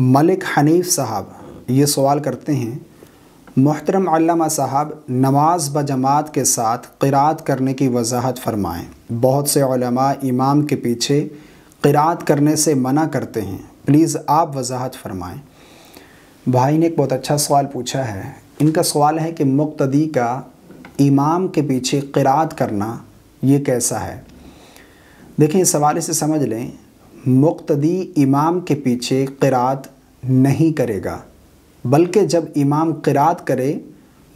मलिक हनीफ साहब ये सवाल करते हैं मोहतरम अल्लामा साहब नमाज ब जमात के साथ किरात करने की वजाहत फरमाएँ बहुत से इमाम के पीछे किरात करने से मना करते हैं प्लीज़ आप वजाहत फरमाएँ भाई ने एक बहुत अच्छा सवाल पूछा है इनका सवाल है कि मुक्तदी का इमाम के पीछे किरात करना ये कैसा है देखें इस हवाले से समझ लें मुक्तदी इमाम के पीछे किरात नहीं करेगा बल्कि जब इमाम किरात करे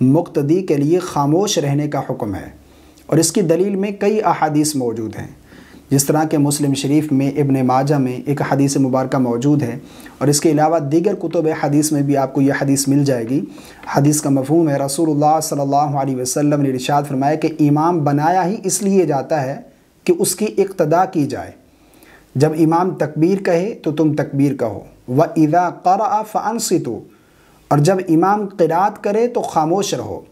मुक्तदी के लिए खामोश रहने का हुक्म है और इसकी दलील में कई अहादीस मौजूद हैं जिस तरह के मुस्लिम शरीफ में इबन माजा में एक हदीस मुबारक मौजूद है और इसके अलावा दीगर कुतुब हदीस में भी आपको यह हदीस मिल जाएगी हदीस का मफहम है रसूलुल्लाह सल्लल्लाहु अलैहि वसल्लम ने इरशाद फरमाया कि इमाम बनाया ही इसलिए जाता है कि उसकी इक्तदा की जाए जब इमाम तकबीर कहे तो तुम तकबीर कहो व इदा कर फ़ानसी तो और जब इमाम किरात करे तो खामोश रहो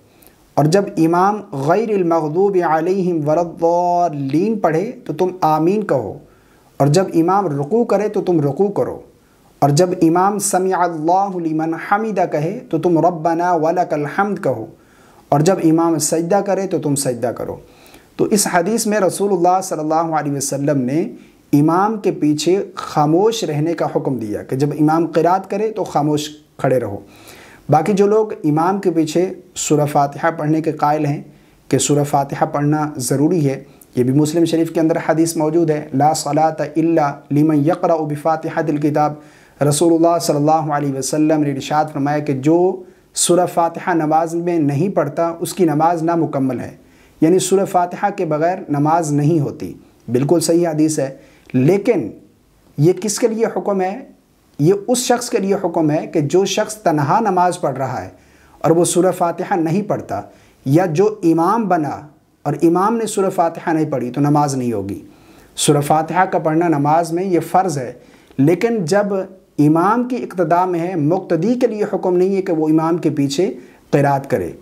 और जब इमाम गैरमूब आलिम वरदीन पढ़े तो तुम आमीन कहो और जब इमाम रुकू करे तो तुम रुकू करो और जब इमाम समियाल्लामन हमीदा कहे तो तुम रब्बना हमद कहो और जब इमाम सजदा करे तो तुम सजदा करो तो इस हदीस में रसूलुल्लाह सल्लल्लाहु अलैहि वसल्लम ने इमाम के पीछे खामोश रहने का हुक्म दिया कि जब इमाम किरात करे तो खामोश खड़े रहो बाकी जो लोग इमाम के पीछे सुर फातिहा पढ़ने के कायल हैं कि सुर फातिहा पढ़ना ज़रूरी है ये भी मुस्लिम शरीफ के अंदर हदीस मौजूद है ला सलात इल्ला लिमन यकरा बिफ़ातिहा दिल किताब रसूलुल्लाह सल्लल्लाहु अलैहि वसल्लम ने इरशाद फरमाया कि जो सुर फातिहा नमाज में नहीं पढ़ता उसकी नमाज नामुकम्मल है यानी सुर फातिहा के बगैर नमाज नहीं होती बिल्कुल सही हदीस है लेकिन ये किसके लिए हुक्म है ये उस शख्स के लिए हुक्म है कि जो शख्स तनहा नमाज़ पढ़ रहा है और वो सूर्य फातहा नहीं पढ़ता या जो इमाम बना और इमाम ने सूर्य फातहा नहीं पढ़ी तो नमाज नहीं होगी सूर्य फातहा का पढ़ना नमाज में ये फ़र्ज़ है लेकिन जब इमाम की इकतदा में है मुक्तदी के लिए हुक्म नहीं है कि वो इमाम के पीछे क़रात करे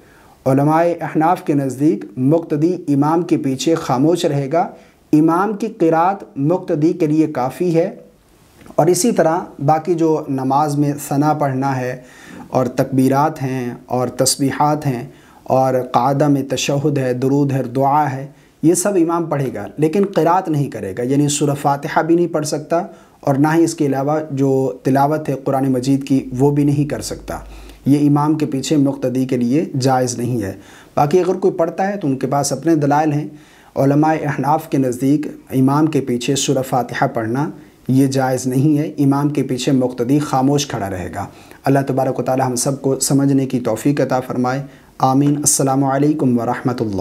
अहनाफ के नज़दीक मुक्तदी इमाम के पीछे खामोश रहेगा इमाम की किरात मुक्तदी के लिए काफ़ी है और इसी तरह बाकी जो नमाज में सना पढ़ना है और तकबीरात हैं और तस्बीहात हैं और कादा में तशहद है दरूद है दुआ है ये सब इमाम पढ़ेगा लेकिन किरात नहीं करेगा यानी सुर फातहा भी नहीं पढ़ सकता और ना ही इसके अलावा जो तिलावत है कुरान मजीद की वो भी नहीं कर सकता ये इमाम के पीछे मुख्तदी के लिए जायज़ नहीं है बाकी अगर कोई पढ़ता है तो उनके पास अपने दलाल हैं अहनाफ के नज़दीक इमाम के पीछे सुर फातहा पढ़ना ये जायज़ नहीं है इमाम के पीछे मुख्तदी खामोश खड़ा रहेगा अल्लाह तबारक ताली हम सबको समझने की तोफ़ी अता फ़रमाए आमीन अल्लाम वरहमल